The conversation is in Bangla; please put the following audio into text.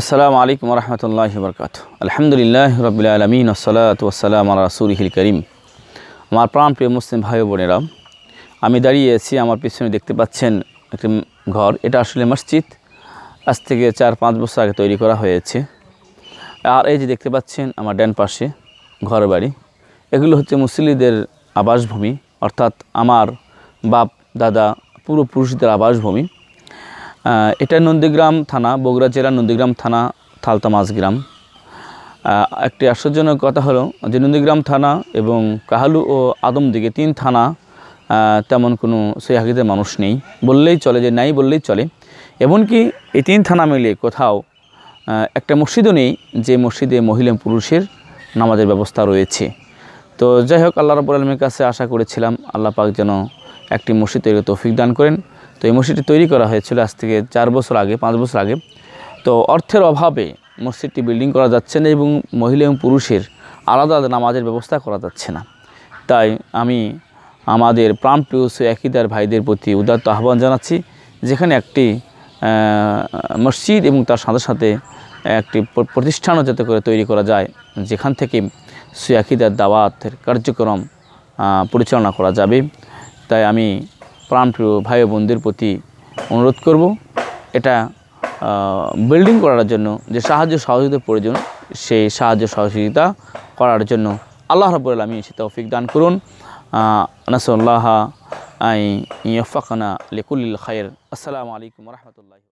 আসসালামু আলাইকুম রহমতুল্লাহ বরকাত আলহামদুলিল্লাহ রবিল আলমিন ওসলাত ওসালাম আল হিল করিম আমার প্রাণ প্রিয় মুসলিম ভাই বোনেরা আমি দাঁড়িয়ে আছি আমার পিছনে দেখতে পাচ্ছেন একটি ঘর এটা আসলে মসজিদ আজ থেকে চার পাঁচ বছর আগে তৈরি করা হয়েছে আর এই যে দেখতে পাচ্ছেন আমার ড্যান পাশে ঘর বাড়ি এগুলো হচ্ছে মুসলিদের আবাসভূমি অর্থাৎ আমার বাপ দাদা পূর্বপুরুষদের আবাসভূমি এটা নন্দীগ্রাম থানা বগুড়া জেলা নন্দীগ্রাম থানা থালতা মাঝগ্রাম একটি আশ্চর্যজনক কথা হলো যে নন্দীগ্রাম থানা এবং কাহালু ও দিকে তিন থানা তেমন কোনো সেই হাকিদের মানুষ নেই বললেই চলে যে নাই বললেই চলে এমনকি এই তিন থানা মিলে কোথাও একটা মসজিদও নেই যে মসজিদে মহিলা পুরুষের নামাজের ব্যবস্থা রয়েছে তো যাই হোক আল্লাহ রবুল আলমের কাছে আশা করেছিলাম আল্লাহ পাক যেন একটি মসজিদ তৈরি তৌফিক দান করেন তো এই মসজিদটি তৈরি করা হয়েছিল আজ থেকে চার বছর আগে পাঁচ বছর আগে তো অর্থের অভাবে মসজিদটি বিল্ডিং করা যাচ্ছে না এবং মহিলা এবং পুরুষের আলাদা আলাদা নামাজের ব্যবস্থা করা যাচ্ছে না তাই আমি আমাদের প্রাণপ্রিয় একইদার ভাইদের প্রতি উদাত্ত আহ্বান জানাচ্ছি যেখানে একটি মসজিদ এবং তার সাথে সাথে একটি প্রতিষ্ঠানও যাতে করে তৈরি করা যায় যেখান থেকে সুয়াকিদার দাওয়াতের কার্যক্রম পরিচালনা করা যাবে তাই আমি প্রাণপ্রিয় ভাই বোনদের প্রতি অনুরোধ করব এটা বিল্ডিং করার জন্য যে সাহায্য সহযোগিতা প্রয়োজন সেই সাহায্য সহযোগিতা করার জন্য আল্লাহ রব্বুল আলম সে তৌফিক দান করুন নাসল্লাহ আই ইয়ফাকানা লিকুল খায়ের আসসালামু আলাইকুম রহমতুল্লাহ